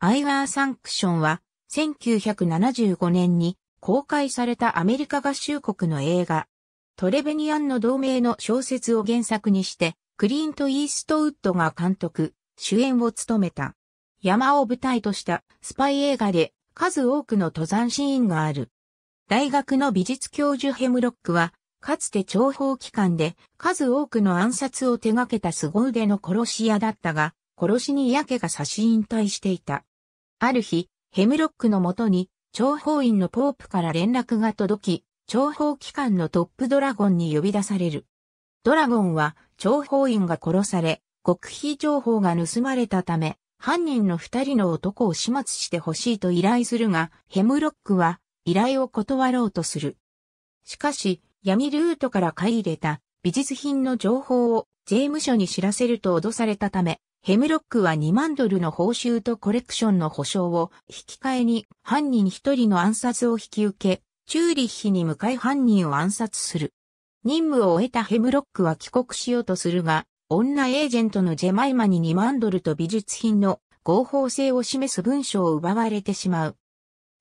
アイワーサンクションは、1975年に公開されたアメリカ合衆国の映画、トレベニアンの同名の小説を原作にして、クリント・イーストウッドが監督、主演を務めた。山を舞台としたスパイ映画で数多くの登山シーンがある。大学の美術教授ヘムロックは、かつて諜報機関で数多くの暗殺を手掛けた凄腕の殺し屋だったが、殺しに嫌気が差し引退していた。ある日、ヘムロックのもとに、諜報員のポープから連絡が届き、諜報機関のトップドラゴンに呼び出される。ドラゴンは、諜報員が殺され、極秘情報が盗まれたため、犯人の二人の男を始末してほしいと依頼するが、ヘムロックは依頼を断ろうとする。しかし、闇ルートから買い入れた美術品の情報を税務署に知らせると脅されたため、ヘムロックは2万ドルの報酬とコレクションの保証を引き換えに犯人一人の暗殺を引き受け、チューリッヒに向かい犯人を暗殺する。任務を終えたヘムロックは帰国しようとするが、女エージェントのジェマイマに2万ドルと美術品の合法性を示す文書を奪われてしまう。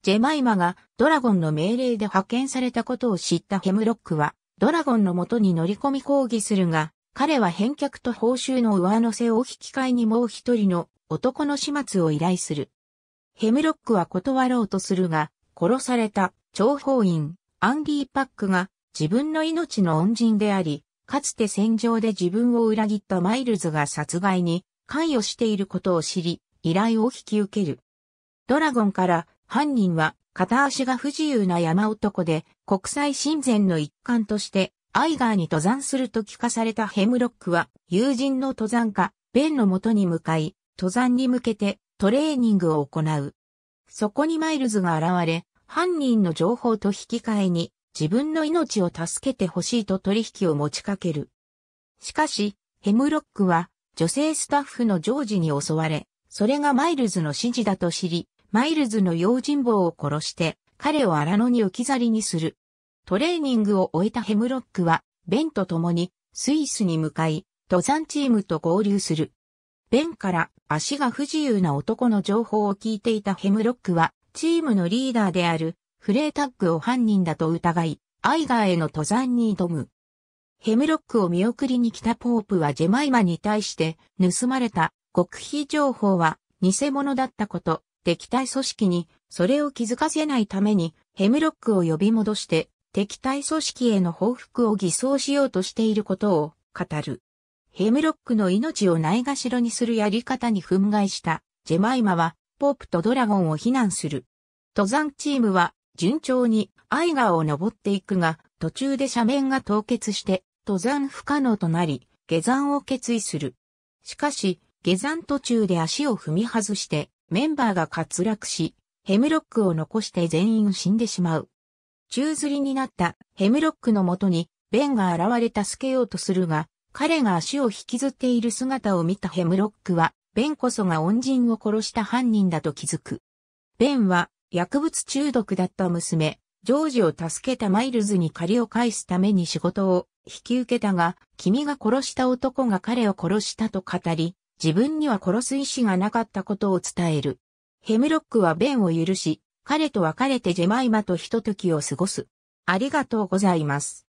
ジェマイマがドラゴンの命令で派遣されたことを知ったヘムロックは、ドラゴンの元に乗り込み抗議するが、彼は返却と報酬の上乗せを引き換えにもう一人の男の始末を依頼する。ヘムロックは断ろうとするが、殺された諜報員、アンディ・パックが自分の命の恩人であり、かつて戦場で自分を裏切ったマイルズが殺害に関与していることを知り、依頼を引き受ける。ドラゴンから犯人は片足が不自由な山男で国際親善の一環としてアイガーに登山すると聞かされたヘムロックは、友人の登山家、ベンの元に向かい、登山に向けてトレーニングを行う。そこにマイルズが現れ、犯人の情報と引き換えに、自分の命を助けてほしいと取引を持ちかける。しかし、ヘムロックは、女性スタッフのジョージに襲われ、それがマイルズの指示だと知り、マイルズの用心棒を殺して、彼を荒野に置き去りにする。トレーニングを終えたヘムロックは、ベンと共にスイスに向かい、登山チームと合流する。ベンから足が不自由な男の情報を聞いていたヘムロックは、チームのリーダーであるフレータッグを犯人だと疑い、アイガーへの登山に挑む。ヘムロックを見送りに来たポープはジェマイマに対して盗まれた極秘情報は偽物だったこと、敵対組織にそれを気づかせないためにヘムロックを呼び戻して敵対組織への報復を偽装しようとしていることを語る。ヘムロックの命をないがしろにするやり方に憤慨したジェマイマはポープとドラゴンを非難する。登山チームは順調にアイガーを登っていくが途中で斜面が凍結して登山不可能となり下山を決意する。しかし下山途中で足を踏み外してメンバーが滑落しヘムロックを残して全員死んでしまう。宙吊りになったヘムロックのもとに、ベンが現れ助けようとするが、彼が足を引きずっている姿を見たヘムロックは、ベンこそが恩人を殺した犯人だと気づく。ベンは薬物中毒だった娘、ジョージを助けたマイルズに借りを返すために仕事を引き受けたが、君が殺した男が彼を殺したと語り、自分には殺す意思がなかったことを伝える。ヘムロックはベンを許し、彼と別れてジェマイマとひと時を過ごす。ありがとうございます。